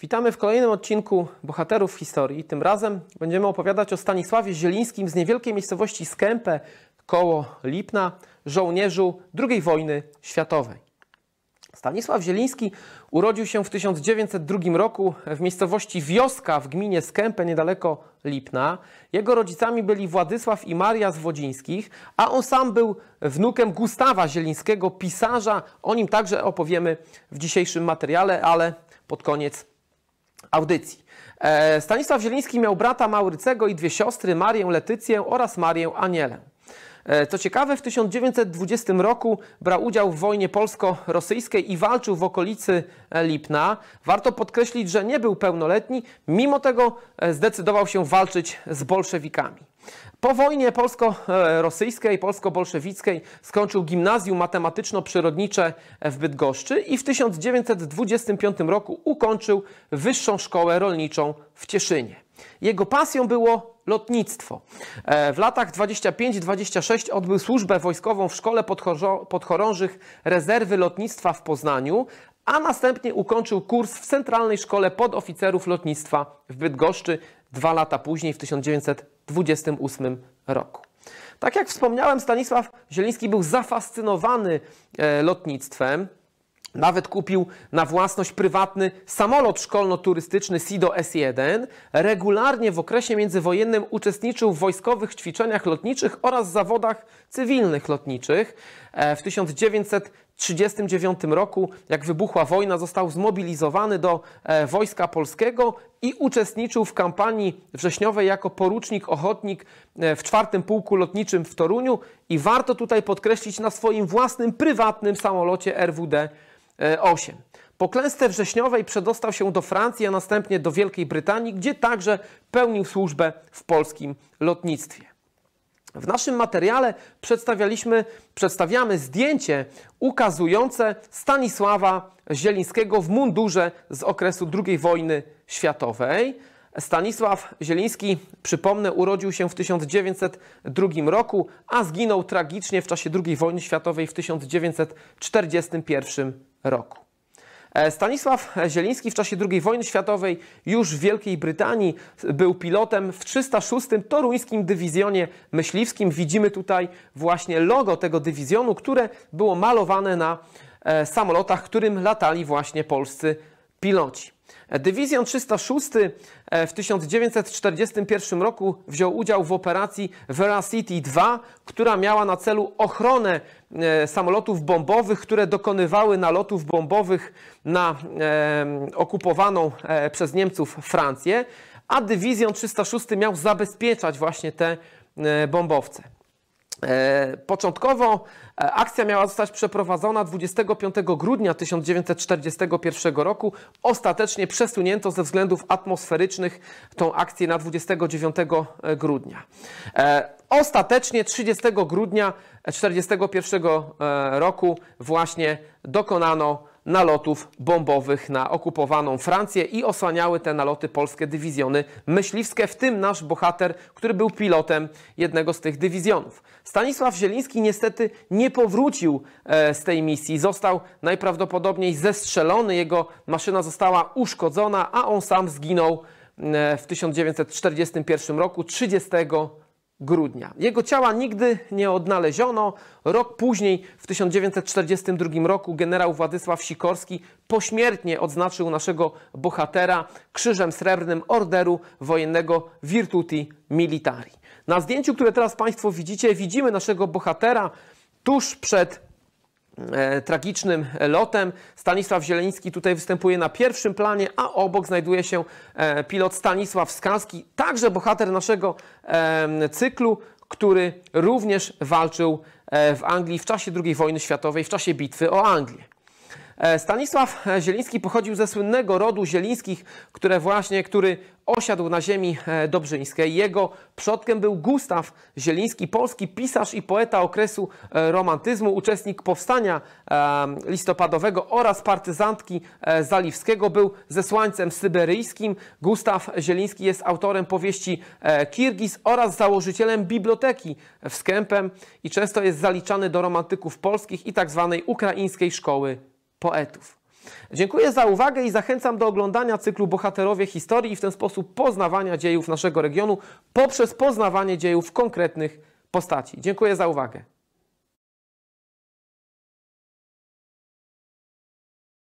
Witamy w kolejnym odcinku Bohaterów Historii. Tym razem będziemy opowiadać o Stanisławie Zielińskim z niewielkiej miejscowości Skępe koło Lipna, żołnierzu II wojny światowej. Stanisław Zieliński urodził się w 1902 roku w miejscowości Wioska w gminie Skępe niedaleko Lipna. Jego rodzicami byli Władysław i Maria z Wodzińskich, a on sam był wnukiem Gustawa Zielińskiego, pisarza. O nim także opowiemy w dzisiejszym materiale, ale pod koniec audycji. E, Stanisław Zieliński miał brata Maurycego i dwie siostry, Marię Letycję oraz Marię Anielę. E, co ciekawe, w 1920 roku brał udział w wojnie polsko-rosyjskiej i walczył w okolicy Lipna. Warto podkreślić, że nie był pełnoletni, mimo tego e, zdecydował się walczyć z bolszewikami. Po wojnie polsko-rosyjskiej, polsko-bolszewickiej skończył gimnazjum matematyczno-przyrodnicze w Bydgoszczy i w 1925 roku ukończył Wyższą Szkołę Rolniczą w Cieszynie. Jego pasją było lotnictwo. E, w latach 25-26 odbył służbę wojskową w Szkole Podchorążych Rezerwy Lotnictwa w Poznaniu, a następnie ukończył kurs w Centralnej Szkole Podoficerów Lotnictwa w Bydgoszczy dwa lata później, w 1928 roku. Tak jak wspomniałem, Stanisław Zieliński był zafascynowany e, lotnictwem. Nawet kupił na własność prywatny samolot szkolno-turystyczny SIDO S1. Regularnie w okresie międzywojennym uczestniczył w wojskowych ćwiczeniach lotniczych oraz zawodach cywilnych lotniczych. E, w 1900 1939 roku, jak wybuchła wojna, został zmobilizowany do e, Wojska Polskiego i uczestniczył w kampanii wrześniowej jako porucznik ochotnik e, w czwartym pułku lotniczym w Toruniu i warto tutaj podkreślić na swoim własnym prywatnym samolocie RWD 8. E, po klęsce wrześniowej przedostał się do Francji, a następnie do Wielkiej Brytanii, gdzie także pełnił służbę w polskim lotnictwie. W naszym materiale przedstawialiśmy, przedstawiamy zdjęcie ukazujące Stanisława Zielińskiego w mundurze z okresu II wojny światowej. Stanisław Zieliński, przypomnę, urodził się w 1902 roku, a zginął tragicznie w czasie II wojny światowej w 1941 roku. E, Stanisław Zieliński w czasie II wojny światowej już w Wielkiej Brytanii był pilotem w 306 toruńskim dywizjonie myśliwskim. Widzimy tutaj właśnie logo tego dywizjonu, które było malowane na e, samolotach, którym latali właśnie polscy piloci. Dywizjon 306 e, w 1941 roku wziął udział w operacji Veracity II, która miała na celu ochronę e, samolotów bombowych, które dokonywały nalotów bombowych na e, okupowaną przez Niemców Francję, a Dywizjon 306 miał zabezpieczać właśnie te bombowce. E, początkowo e, akcja miała zostać przeprowadzona 25 grudnia 1941 roku. Ostatecznie przesunięto ze względów atmosferycznych tą akcję na 29 e, grudnia. Ostatecznie 30 grudnia 1941 roku właśnie dokonano nalotów bombowych na okupowaną Francję i osłaniały te naloty polskie dywizjony myśliwskie, w tym nasz bohater, który był pilotem jednego z tych dywizjonów. Stanisław Zieliński niestety nie powrócił e, z tej misji. Został najprawdopodobniej zestrzelony, jego maszyna została uszkodzona, a on sam zginął e, w 1941 roku 30 grudnia. Jego ciała nigdy nie odnaleziono. Rok później, w 1942 roku, generał Władysław Sikorski pośmiertnie odznaczył naszego bohatera krzyżem srebrnym orderu wojennego Virtuti Militari. Na zdjęciu, które teraz Państwo widzicie, widzimy naszego bohatera tuż przed E, tragicznym lotem. Stanisław Zieleński tutaj występuje na pierwszym planie, a obok znajduje się e, pilot Stanisław Skalski, także bohater naszego e, cyklu, który również walczył w Anglii w czasie II wojny światowej, w czasie bitwy o Anglię. E, Stanisław Zieliński pochodził ze słynnego rodu Zielińskich, które właśnie, który osiadł na ziemi e, dobrzyńskiej. Jego przodkiem był Gustaw Zieliński, polski pisarz i poeta okresu e, romantyzmu, uczestnik powstania listopadowego oraz partyzantki Zaliwskiego. Był zesłańcem syberyjskim. Gustaw Zieliński jest autorem powieści Kirgis oraz założycielem biblioteki w Skępem i często jest zaliczany do romantyków polskich i tzw. Tak ukraińskiej szkoły poetów. Dziękuję za uwagę i zachęcam do oglądania cyklu Bohaterowie Historii i w ten sposób poznawania dziejów naszego regionu poprzez poznawanie dziejów konkretnych postaci. Dziękuję za uwagę.